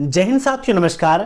जय हिंद साथियों नमस्कार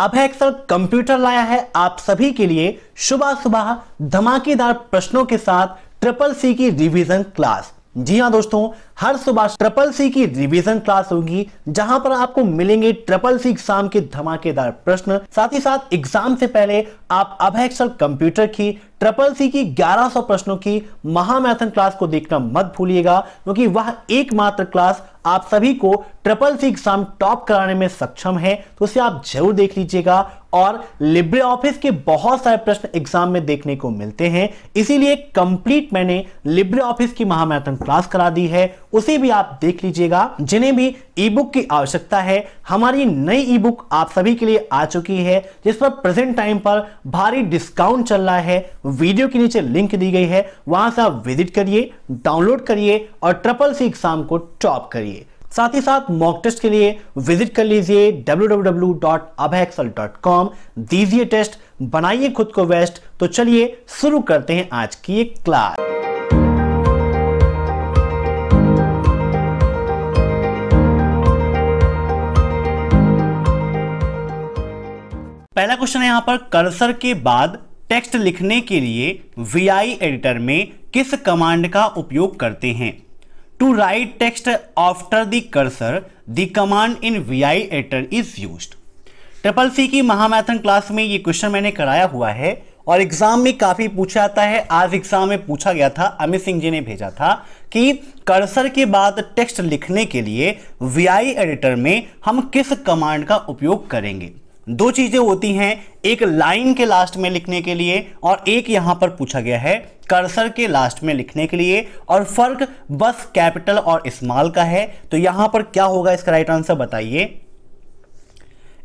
अब है एक्सल कंप्यूटर लाया है आप सभी के लिए सुबह सुबह धमाकेदार प्रश्नों के साथ ट्रिपल सी की रिवीजन क्लास जी हाँ दोस्तों हर सुबह ट्रिपल सी की रिवीजन क्लास होगी जहां पर आपको मिलेंगे ट्रिपल सी एग्जाम के धमाकेदार प्रश्न साथ ही साथ एग्जाम से पहले आप अब एक्सल कंप्यूटर की ट्रिपल सी की 1100 प्रश्नों की महामैथन क्लास को देखना मत भूलिएगा क्योंकि वह एकमात्र क्लास आप सभी को ट्रिपल सी एग्जाम टॉप कराने में सक्षम है तो उसे आप जरूर देख लीजिएगा और लिब्रे ऑफिस के बहुत सारे प्रश्न एग्जाम में देखने को मिलते हैं इसीलिए कंप्लीट मैंने लिब्रे ऑफिस की महामैराथन क्लास करा दी है उसे भी आप देख लीजिएगा जिन्हें भी ई बुक की आवश्यकता है हमारी नई ई बुक आप सभी के लिए आ चुकी है जिस पर प्रेजेंट टाइम पर भारी डिस्काउंट चल रहा है वीडियो के नीचे लिंक दी गई है वहां से आप विजिट करिए डाउनलोड करिए और ट्रिपल सी एग्जाम को टॉप करिए साथ ही साथ मॉक टेस्ट के लिए विजिट कर लीजिए डब्ल्यू दीजिए टेस्ट बनाइए खुद को वेस्ट तो चलिए शुरू करते हैं आज की एक क्लास पहला क्वेश्चन है यहां पर कर्सर के बाद टेक्स्ट लिखने के लिए वी एडिटर में किस कमांड का उपयोग करते हैं to write text after the the command in V I editor is use triple C की महामैथन क्लास में ये क्वेश्चन मैंने कराया हुआ है और एग्जाम में काफी पूछा जाता है आज एग्जाम में पूछा गया था अमित सिंह जी ने भेजा था कि कर्सर के बाद टेक्स्ट लिखने के लिए वीआई एडिटर में हम किस कमांड का उपयोग करेंगे दो चीजें होती हैं एक लाइन के लास्ट में लिखने के लिए और एक यहां पर पूछा गया है कर्सर के लास्ट में लिखने के लिए और फर्क बस कैपिटल और स्मॉल का है तो यहां पर क्या होगा इसका राइट आंसर बताइए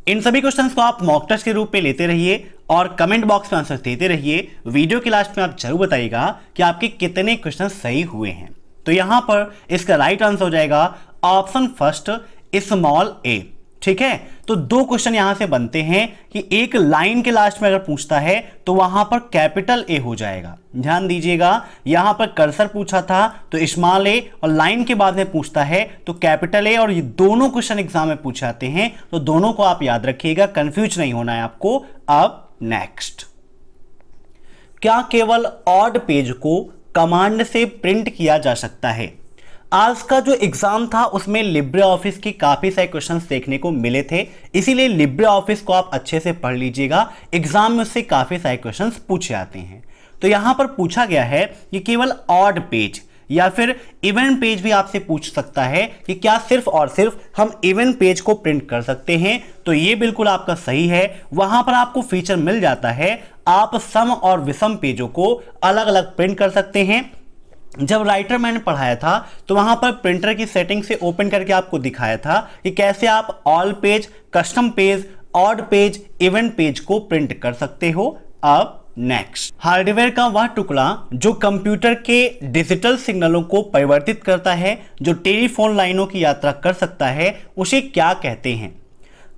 इन सभी क्वेश्चंस को आप मॉक टेस्ट के रूप में लेते रहिए और कमेंट बॉक्स में आंसर देते रहिए वीडियो के लास्ट में आप जरूर बताइएगा कि आपके कितने क्वेश्चन सही हुए हैं तो यहां पर इसका राइट आंसर हो जाएगा ऑप्शन फर्स्ट स्मॉल ए ठीक है तो दो क्वेश्चन यहां से बनते हैं कि एक लाइन के लास्ट में अगर पूछता है तो वहां पर कैपिटल ए हो जाएगा ध्यान दीजिएगा यहां पर कर्सर पूछा था तो इस्माल ए और लाइन के बाद में पूछता है तो कैपिटल ए और ये दोनों क्वेश्चन एग्जाम में पूछ जाते हैं तो दोनों को आप याद रखिएगा कंफ्यूज नहीं होना है आपको अब नेक्स्ट क्या केवल ऑड पेज को कमांड से प्रिंट किया जा सकता है आज का जो एग्ज़ाम था उसमें लिब्रे ऑफिस की काफ़ी सारे क्वेश्चंस देखने को मिले थे इसीलिए लिब्रे ऑफिस को आप अच्छे से पढ़ लीजिएगा एग्ज़ाम में उससे काफ़ी सारे क्वेश्चंस पूछे जाते हैं तो यहाँ पर पूछा गया है कि केवल ऑड पेज या फिर इवेंट पेज भी आपसे पूछ सकता है कि क्या सिर्फ और सिर्फ हम इवेंट पेज को प्रिंट कर सकते हैं तो ये बिल्कुल आपका सही है वहां पर आपको फीचर मिल जाता है आप सम और विषम पेजों को अलग अलग प्रिंट कर सकते हैं जब राइटर मैंने पढ़ाया था तो वहां पर प्रिंटर की सेटिंग से ओपन करके आपको दिखाया था कि कैसे आप all page custom page odd page event page को प्रिंट कर सकते हो अब नेक्स्ट हार्डवेयर का वह टुकड़ा जो कंप्यूटर के डिजिटल सिग्नलों को परिवर्तित करता है जो टेलीफोन लाइनों की यात्रा कर सकता है उसे क्या कहते हैं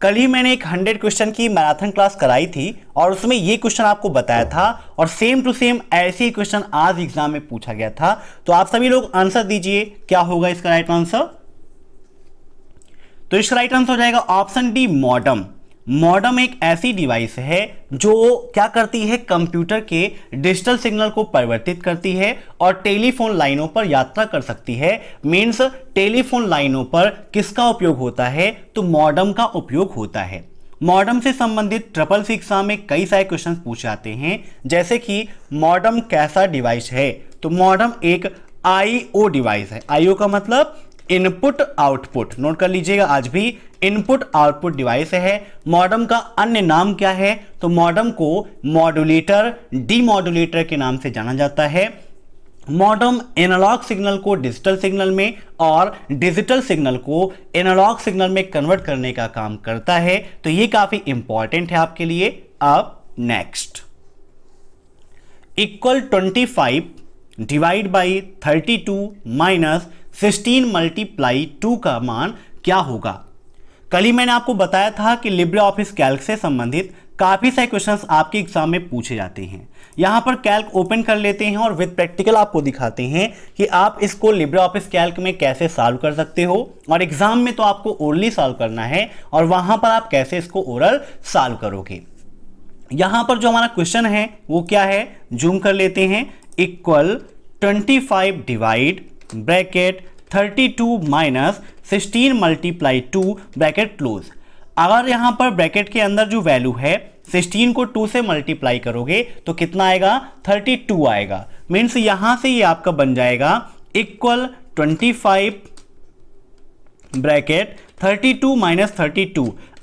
कल ही मैंने एक हंड्रेड क्वेश्चन की मैराथन क्लास कराई थी और उसमें ये क्वेश्चन आपको बताया था और सेम टू सेम ऐसे ही क्वेश्चन आज एग्जाम में पूछा गया था तो आप सभी लोग आंसर दीजिए क्या होगा इसका राइट आंसर तो इसका राइट आंसर हो जाएगा ऑप्शन डी मॉडम मॉडम एक ऐसी डिवाइस है जो क्या करती है कंप्यूटर के डिजिटल सिग्नल को परिवर्तित करती है और टेलीफोन लाइनों पर यात्रा कर सकती है मीन्स टेलीफोन लाइनों पर किसका उपयोग होता है तो मॉडम का उपयोग होता है मॉडम से संबंधित ट्रिपल शिक्षा में कई सारे क्वेश्चन पूछे जाते हैं जैसे कि मॉडम कैसा डिवाइस है तो मॉडम एक आईओ डिवाइस है आईओ का मतलब इनपुट आउटपुट नोट कर लीजिएगा आज भी इनपुट आउटपुट डिवाइस है मॉडम का अन्य नाम क्या है तो मॉडम को मॉड्यूलेटर डीमॉड्यूलेटर के नाम से जाना जाता है मॉडर्म एनालॉग सिग्नल को डिजिटल सिग्नल में और डिजिटल सिग्नल को एनालॉग सिग्नल में कन्वर्ट करने का काम करता है तो ये काफी इंपॉर्टेंट है आपके लिए अब next equal 25 divide by 32 minus fifteen multiply two का मान क्या होगा कल ही मैंने आपको बताया था कि लिब्रे ऑफिस कैल्क से संबंधित काफ़ी सारे क्वेश्चंस आपके एग्जाम में पूछे जाते हैं यहाँ पर कैल्क ओपन कर लेते हैं और विद प्रैक्टिकल आपको दिखाते हैं कि आप इसको लिब्रे ऑफिस कैल्क में कैसे सॉल्व कर सकते हो और एग्जाम में तो आपको ओरली सॉल्व करना है और वहाँ पर आप कैसे इसको ओरल सॉल्व करोगे यहाँ पर जो हमारा क्वेश्चन है वो क्या है जूम कर लेते हैं equal twenty five divide bracket 32 two minus sixteen multiply two bracket close अगर यहाँ पर ब्रैकेट के अंदर जो वैल्यू है 16 को 2 से मल्टीप्लाई करोगे तो कितना आएगा 32 आएगा मीन्स यहां से ये आपका बन जाएगा equal 25 bracket thirty two minus thirty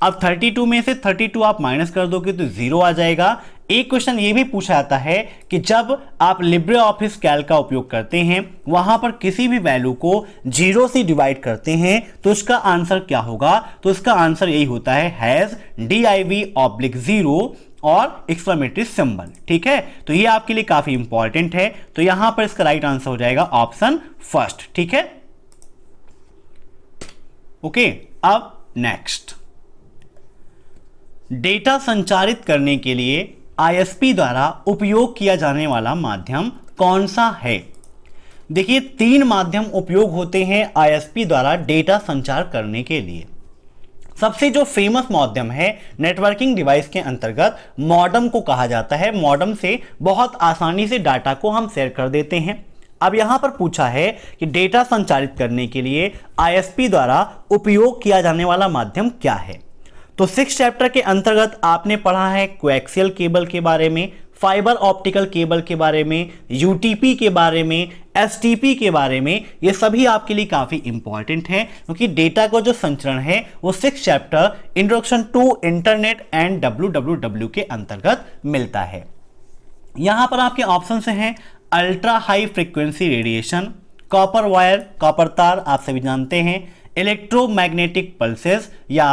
अब 32 में से 32 आप माइनस कर दोगे तो जीरो आ जाएगा एक क्वेश्चन ये भी पूछा जाता है कि जब आप लिब्रे ऑफिस कैल का उपयोग करते हैं वहां पर किसी भी वैल्यू को जीरो से डिवाइड करते हैं तो उसका आंसर क्या होगा तो इसका आंसर यही होता है has D I V oblique zero और एक्सप्लामेटरी सिंबल ठीक है तो ये आपके लिए काफी इंपॉर्टेंट है तो यहां पर इसका राइट आंसर हो जाएगा ऑप्शन फर्स्ट ठीक है ओके अब नेक्स्ट डेटा संचारित करने के लिए आईएसपी द्वारा उपयोग किया जाने वाला माध्यम कौन सा है देखिए तीन माध्यम उपयोग होते हैं आईएसपी द्वारा डेटा संचार करने के लिए सबसे जो फेमस माध्यम है नेटवर्किंग डिवाइस के अंतर्गत मॉडम को कहा जाता है मॉडम से बहुत आसानी से डाटा को हम शेयर कर देते हैं अब यहाँ पर पूछा है कि डेटा संचारित करने के लिए आईएसपी द्वारा उपयोग किया जाने वाला माध्यम क्या है तो सिक्स चैप्टर के अंतर्गत आपने पढ़ा है क्वेक्सियल केबल के बारे में फाइबर ऑप्टिकल केबल के बारे में यूटीपी के बारे में एसटीपी के बारे में ये सभी आपके लिए काफ़ी इंपॉर्टेंट हैं क्योंकि डेटा का जो संचरण है वो six chapter introduction to internet and W के अंतर्गत मिलता है यहाँ पर आपके ऑप्शन हैं ultra high frequency radiation copper wire copper तार आप सभी जानते हैं इलेक्ट्रोमैग्नेटिक पल्सेस या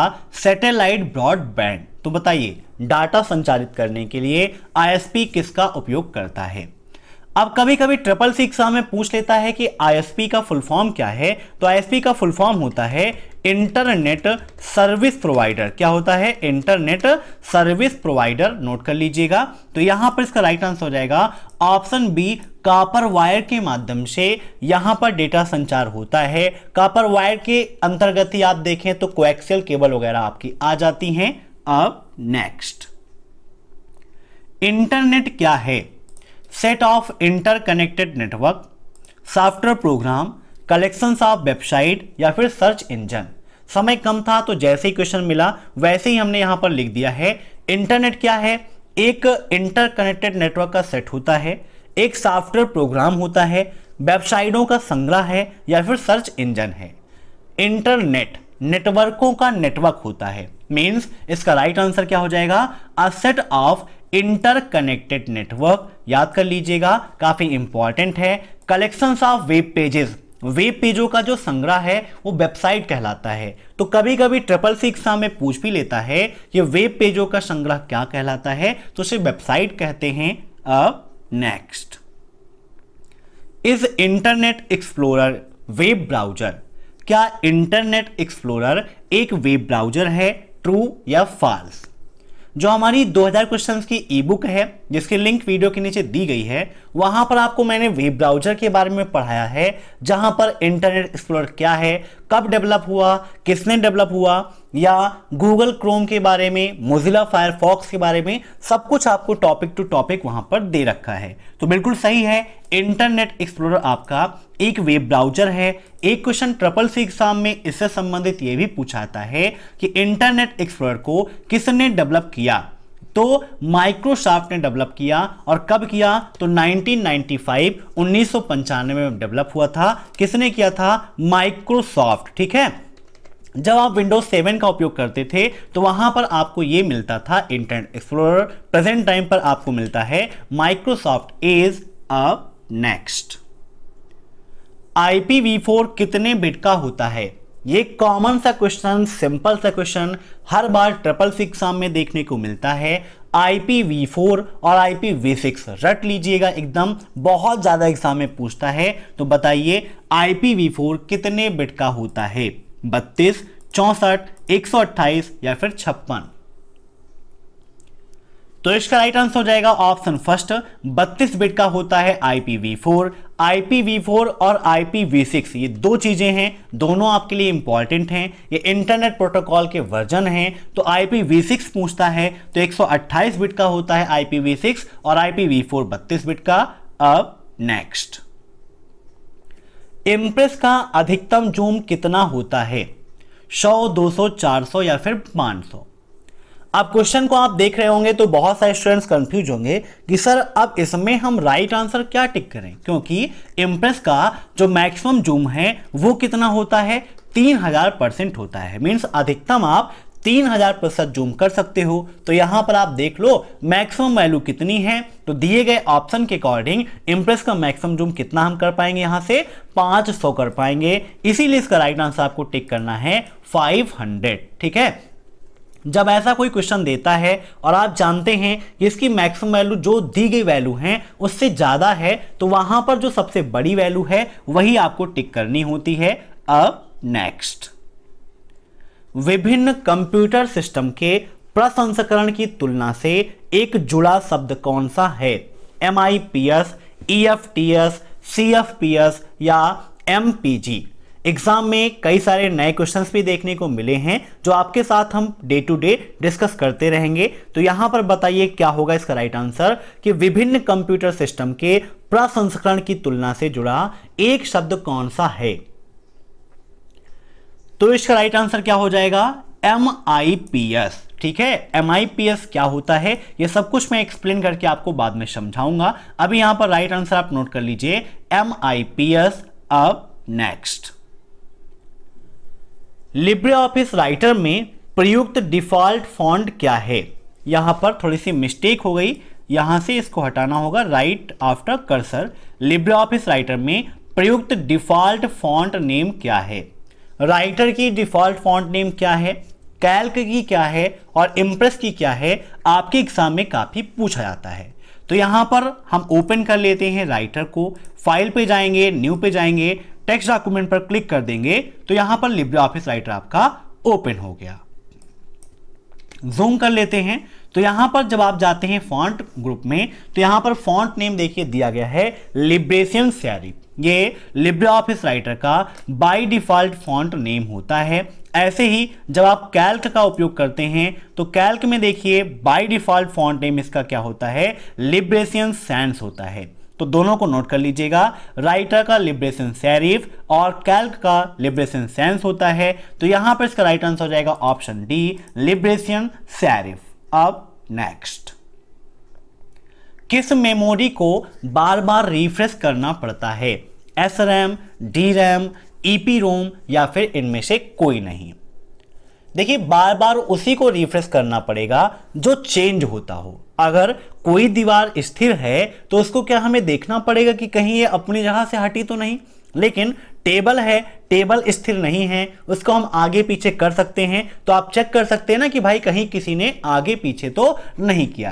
सैटेलाइट ब्रॉडबैंड तो बताइए डाटा संचालित करने के लिए आईएसपी किसका उपयोग करता है अब कभी कभी ट्रिपल सी एग्जाम में पूछ लेता है कि आईएसपी का फुल फॉर्म क्या है तो आईएसपी का फुल फॉर्म होता है इंटरनेट सर्विस प्रोवाइडर क्या होता है इंटरनेट सर्विस प्रोवाइडर नोट कर लीजिएगा तो यहां पर इसका राइट आंसर हो जाएगा ऑप्शन बी कापर वायर के माध्यम से यहां पर डेटा संचार होता है कापर वायर के अंतर्गत ही आप देखें तो कोएक्सियल केबल वगैरह आपकी आ जाती हैं अब नेक्स्ट इंटरनेट क्या है set of interconnected network software program collections of website या फिर सर्च इंजन समय कम था तो जैसे ही क्वेश्चन मिला वैसे ही हमने यहां पर लिख दिया है इंटरनेट क्या है एक इंटरकनेक्टेड नेटवर्क का सेट होता है एक सॉफ्टवेयर प्रोग्राम होता है वेबसाइटों का संग्रह है या फिर सर्च इंजन है इंटरनेट नेटवर्कों का नेटवर्क होता है मीन्स इसका राइट आंसर क्या हो जाएगा a set of interconnected network याद कर लीजिएगा काफी इंपॉर्टेंट है collections of web pages web पेजों का जो संग्रह है वो वेबसाइट कहलाता है तो कभी कभी ट्रिपल सी एग्जाम में पूछ भी लेता है ये वेब पेजों का संग्रह क्या कहलाता है तो उसे वेबसाइट कहते हैं अब next is internet explorer web browser क्या इंटरनेट एक्सप्लोरर एक वेब ब्राउजर है ट्रू या फॉल्स जो हमारी 2000 क्वेश्चंस की ई बुक है जिसकी लिंक वीडियो के नीचे दी गई है वहां पर आपको मैंने वेब ब्राउजर के बारे में पढ़ाया है जहां पर इंटरनेट एक्सप्लोर क्या है कब डेवलप हुआ किसने डेवलप हुआ या गूगल क्रोम के बारे में मोजिला फायरफॉक्स के बारे में सब कुछ आपको टॉपिक टू टॉपिक वहां पर दे रखा है तो बिल्कुल सही है इंटरनेट एक्सप्लोरर आपका एक वेब ब्राउजर है एक क्वेश्चन ट्रिपल सी एग्जाम में इससे संबंधित ये भी पूछाता है कि इंटरनेट एक्सप्लोरर को किसने डेवलप किया तो माइक्रोसॉफ्ट ने डेवलप किया और कब किया तो 1995 1995 में डेवलप हुआ था किसने किया था माइक्रोसॉफ्ट ठीक है जब आप विंडोज सेवन का उपयोग करते थे तो वहां पर आपको ये मिलता था इंटरनेट एक्सप्लोरर प्रेजेंट टाइम पर आपको मिलता है माइक्रोसॉफ्ट इज अब नेक्स्ट फोर कितने बिट का होता है ये कॉमन सा क्वेश्चन सिंपल सा क्वेश्चन हर बार ट्रिपल सिक्स एग्जाम में देखने को मिलता है IPv4 और IPv6 रट लीजिएगा एकदम बहुत ज़्यादा एग्जाम में पूछता है तो बताइए IPv4 कितने बिट का होता है बत्तीस 64, एक या फिर छप्पन तो इसका राइट आंसर हो जाएगा ऑप्शन फर्स्ट 32 बिट का होता है IPv4 IPv4 और IPv6 ये दो चीज़ें हैं दोनों आपके लिए इंपॉर्टेंट हैं ये इंटरनेट प्रोटोकॉल के वर्जन हैं तो IPv6 पूछता है तो 128 बिट का होता है IPv6 और IPv4 32 बिट का अब नेक्स्ट इम्प्रेस का अधिकतम जूम कितना होता है 100, 200, 400 या फिर 500 अब क्वेश्चन को आप देख रहे होंगे तो बहुत सारे स्टूडेंट्स कंफ्यूज होंगे कि सर अब इसमें हम राइट आंसर क्या टिक करें क्योंकि इम्प्रेस का जो मैक्सिमम जूम है वो कितना होता है 3000 परसेंट होता है मींस अधिकतम आप 3000 प्रतिशत जूम कर सकते हो तो यहां पर आप देख लो मैक्सिमम वैल्यू कितनी है तो दिए गए ऑप्शन के अकॉर्डिंग इम्प्रेस का मैक्सिमम जूम कितना हम कर पाएंगे यहां से 500 कर पाएंगे इसीलिए इसका राइट आंसर आपको टिक करना है 500 ठीक है जब ऐसा कोई क्वेश्चन देता है और आप जानते हैं कि इसकी मैक्सिमम वैल्यू जो दी गई वैल्यू है उससे ज़्यादा है तो वहां पर जो सबसे बड़ी वैल्यू है वही आपको टिक करनी होती है अब नेक्स्ट विभिन्न कंप्यूटर सिस्टम के प्रसंस्करण की तुलना से एक जुड़ा शब्द कौन सा है M I P S E F T S C F P S या एम पी जी एग्जाम में कई सारे नए क्वेश्चंस भी देखने को मिले हैं जो आपके साथ हम डे टू डे डिस्कस करते रहेंगे तो यहां पर बताइए क्या होगा इसका राइट आंसर कि विभिन्न कंप्यूटर सिस्टम के प्रसंस्करण की तुलना से जुड़ा एक शब्द कौन सा है तो इसका राइट आंसर क्या हो जाएगा एम आई पी एस ठीक है एम आई पी एस क्या होता है ये सब कुछ मैं एक्सप्लेन करके आपको बाद में समझाऊंगा अभी यहां पर राइट आंसर आप नोट कर लीजिए एम आई पी एस अब नेक्स्ट लिब्रे ऑफिस राइटर में प्रयुक्त डिफॉल्ट फॉन्ट क्या है यहाँ पर थोड़ी सी मिस्टेक हो गई यहाँ से इसको हटाना होगा right after cursor libre office writer में प्रयुक्त डिफॉल्ट फॉन्ट नेम क्या है राइटर की डिफॉल्ट फॉन्ट नेम क्या है कैल्क की क्या है और इम्प्रेस की क्या है आपके एग्जाम में काफ़ी पूछा जाता है तो यहाँ पर हम ओपन कर लेते हैं राइटर को फाइल पे जाएंगे न्यू पे जाएंगे टेक्स्ट डॉक्यूमेंट पर क्लिक कर देंगे तो यहां पर लिब्रे ऑफिस राइटर आपका ओपन हो गया जूम कर लेते हैं तो यहां पर जब आप जाते हैं फॉन्ट ग्रुप में तो यहां पर फॉन्ट नेम देखिए दिया गया है लिब्रेशन सैरी ये लिब्रे ऑफिस राइटर का बाय डिफॉल्ट फॉन्ट नेम होता है ऐसे ही जब आप कैल्क का उपयोग करते हैं तो कैल्क में देखिए बाय डिफॉल्ट फॉन्ट नेम इसका क्या होता है लिब्रेशन सैंस होता है तो दोनों को नोट कर लीजिएगा राइटर का लिब्रेशन सैरिफ और कैल्क का लिब्रेशन सेंस होता है तो यहां पर इसका राइट आंसर हो जाएगा ऑप्शन डी लिब्रेशन सैरिफ अब नेक्स्ट किस मेमोरी को बार बार रिफ्रेश करना पड़ता है S RAM D RAM EP ROM या फिर इनमें से कोई नहीं देखिए बार बार उसी को रिफ्रेश करना पड़ेगा जो चेंज होता हो अगर कोई दीवार स्थिर है तो उसको क्या हमें देखना पड़ेगा कि कहीं ये अपनी जगह से हटी तो नहीं लेकिन टेबल है टेबल स्थिर नहीं है उसको हम आगे पीछे कर सकते हैं तो आप चेक कर सकते हैं ना कि भाई कहीं किसी ने आगे पीछे तो नहीं किया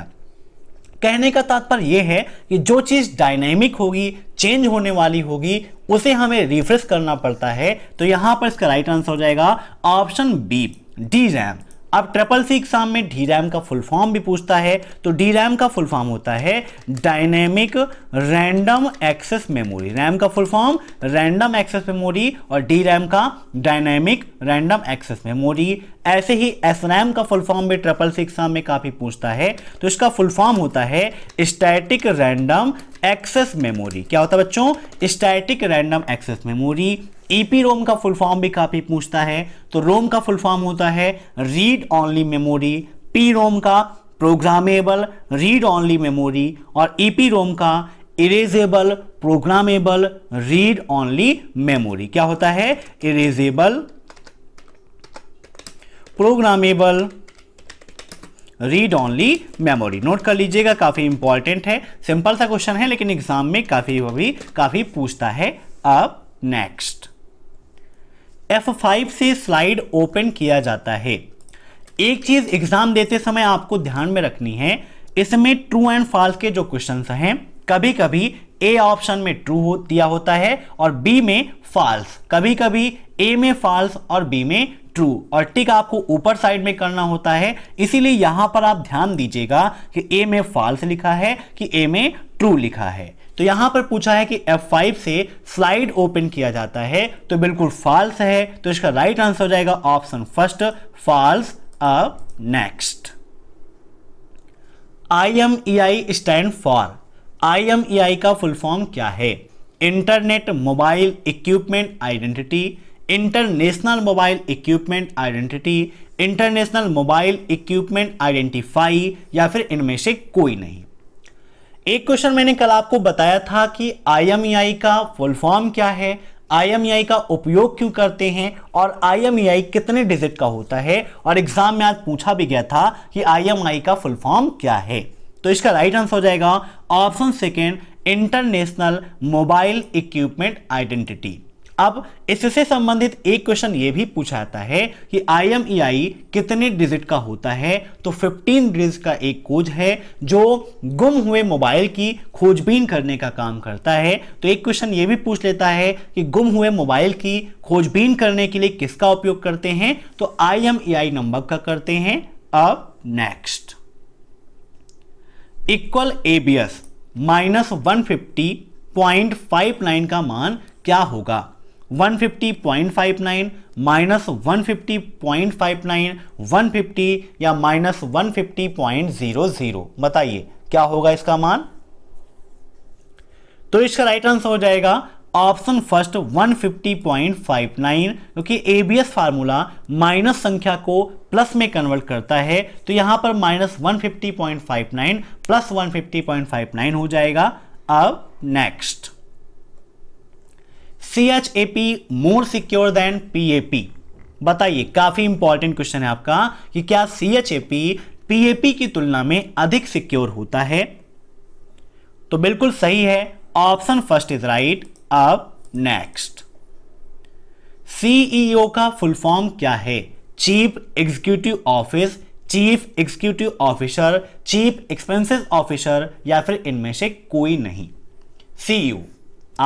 कहने का तात्पर्य यह है कि जो चीज़ डायनेमिक होगी चेंज होने वाली होगी उसे हमें रिफ्रेश करना पड़ता है तो यहां पर इसका राइट आंसर हो जाएगा ऑप्शन बी डी रैम अब ट्रिपल सी एग्जाम में डी रैम का फुल फॉर्म भी पूछता है तो डी रैम का फुल फॉर्म होता है dynamic random access memory RAM का full form random access memory और डी रैम का डायनेमिक रैंडम एक्सेस मेमोरी ऐसे ही एसनैम का फुल फॉर्म भी ट्रिपल सिक्स में काफ़ी पूछता है तो इसका फुल फॉर्म होता है स्टैटिक रैंडम एक्सेस मेमोरी क्या होता है बच्चों static random access memory EP ROM का फुल फॉर्म भी काफ़ी पूछता है तो रोम का फुल फॉर्म होता है read only memory P ROM का प्रोग्रामेबल रीड ऑनली मेमोरी और ईपी e रोम का erasable programmable read only memory क्या होता है erasable programmable read only memory note कर लीजिएगा काफ़ी इंपॉर्टेंट है सिंपल सा क्वेश्चन है लेकिन एग्जाम में काफ़ी अभी काफ़ी पूछता है अब नेक्स्ट F5 से स्लाइड ओपन किया जाता है एक चीज एग्जाम देते समय आपको ध्यान में रखनी है इसमें ट्रू एंड फॉल्स के जो क्वेश्चन हैं कभी कभी ए ऑप्शन में ट्रू हो दिया होता है और बी में फॉल्स कभी कभी ए में फॉल्स और बी में ट्रू और टिक आपको ऊपर साइड में करना होता है इसीलिए यहां पर आप ध्यान दीजिएगा कि ए में फॉल्स लिखा है कि ए में ट्रू लिखा है तो यहां पर पूछा है कि F5 से स्लाइड ओपन किया जाता है तो बिल्कुल फॉल्स है तो इसका राइट आंसर हो जाएगा ऑप्शन फर्स्ट फॉल्स अब next I M E I stand for I M E I का फुल फॉर्म क्या है internet mobile equipment identity international mobile equipment identity international mobile equipment identify या फिर इनमें से कोई नहीं एक क्वेश्चन मैंने कल आपको बताया था कि आईएमईआई का फुल फॉर्म क्या है आईएमईआई का उपयोग क्यों करते हैं और आईएमईआई कितने डिजिट का होता है और एग्जाम में आज पूछा भी गया था कि आईएमआई का फुल फॉर्म क्या है तो इसका राइट आंसर हो जाएगा option second international mobile equipment identity अब इससे संबंधित एक क्वेश्चन ये भी पूछा जाता है कि आई e कितने डिजिट का होता है तो 15 डिजिट का एक कोज है जो गुम हुए मोबाइल की खोजबीन करने का काम करता है तो एक क्वेश्चन ये भी पूछ लेता है कि गुम हुए मोबाइल की खोजबीन करने के लिए किसका उपयोग करते हैं तो आई नंबर e का करते हैं अब next equal ABS minus one fifty point five nine का मान क्या होगा 150.59 माइनस 150.59 150 या माइनस 150.00 बताइए क्या होगा इसका मान तो इसका राइट आंसर हो जाएगा ऑप्शन फर्स्ट 150.59 क्योंकि एबीएस फार्मूला माइनस संख्या को प्लस में कन्वर्ट करता है तो यहां पर माइनस 150.59 प्लस 150.59 हो जाएगा अब next C H A P more secure than P A P बताइए काफी इंपॉर्टेंट क्वेश्चन है आपका कि क्या C H A P P A P की तुलना में अधिक सिक्योर होता है तो बिल्कुल सही है ऑप्शन फर्स्ट इज राइट अब नेक्स्ट सीईओ e का फुल फॉर्म क्या है chief executive office chief executive officer chief expenses officer या फिर इनमें से कोई नहीं सीईओ e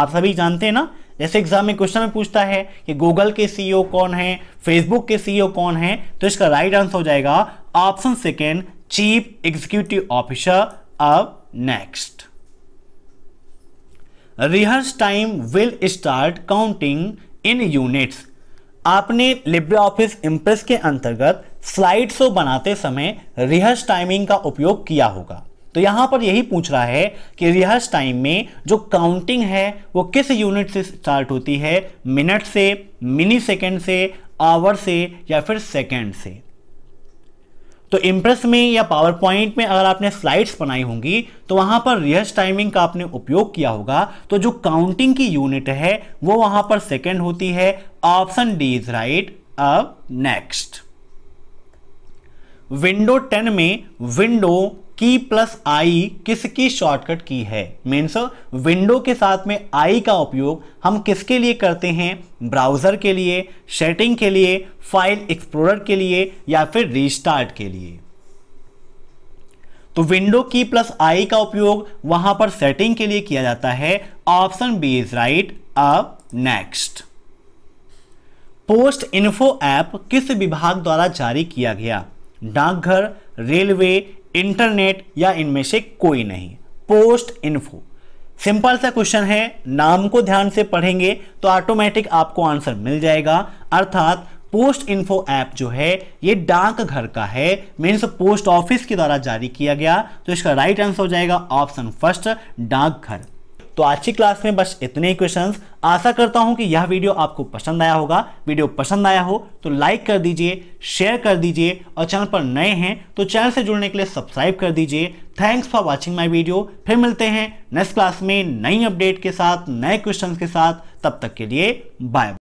आप सभी जानते हैं ना जैसे एग्जाम में क्वेश्चन में पूछता है कि गूगल के सीईओ e कौन है फेसबुक के सीईओ e कौन है तो इसका राइट आंसर हो जाएगा option second chief executive officer अब next rehearse time will start counting in units आपने लिब्रे ऑफिस इंप्रेस के अंतर्गत स्लाइड शो बनाते समय रिहर्स टाइमिंग का उपयोग किया होगा तो यहां पर यही पूछ रहा है कि रिहर्स टाइम में जो काउंटिंग है वो किस यूनिट से स्टार्ट होती है मिनट से मिनी सेकेंड से आवर से या फिर सेकेंड से तो इंप्रेस में या पावर पॉइंट में अगर आपने स्लाइड्स बनाई होंगी तो वहां पर रिहर्स टाइमिंग का आपने उपयोग किया होगा तो जो काउंटिंग की यूनिट है वो वहां पर सेकेंड होती है ऑप्शन डी इज राइट अब नेक्स्ट विंडो 10 में विंडो की प्लस आई किसकी शॉर्टकट की है मीन्स विंडो के साथ में आई का उपयोग हम किसके लिए करते हैं ब्राउजर के लिए सेटिंग के लिए फाइल एक्सप्लोरर के लिए या फिर रिस्टार्ट के लिए तो विंडो की प्लस आई का उपयोग वहां पर सेटिंग के लिए किया जाता है ऑप्शन बी इज राइट अब नेक्स्ट पोस्ट इन्फो ऐप किस विभाग द्वारा जारी किया गया डाकघर रेलवे इंटरनेट या इनमें से कोई नहीं पोस्ट इन्फो सिंपल सा क्वेश्चन है नाम को ध्यान से पढ़ेंगे तो ऑटोमेटिक आपको आंसर मिल जाएगा अर्थात पोस्ट इन्फो ऐप जो है ये डाक घर का है मीन्स पोस्ट ऑफिस के द्वारा जारी किया गया तो इसका राइट आंसर हो जाएगा ऑप्शन फर्स्ट डाकघर तो आज की क्लास में बस इतने ही क्वेश्चन आशा करता हूं कि यह वीडियो आपको पसंद आया होगा वीडियो पसंद आया हो तो लाइक कर दीजिए शेयर कर दीजिए और चैनल पर नए हैं तो चैनल से जुड़ने के लिए सब्सक्राइब कर दीजिए thanks for watching my video फिर मिलते हैं नेक्स्ट क्लास में नई अपडेट के साथ नए क्वेश्चन के साथ तब तक के लिए बाय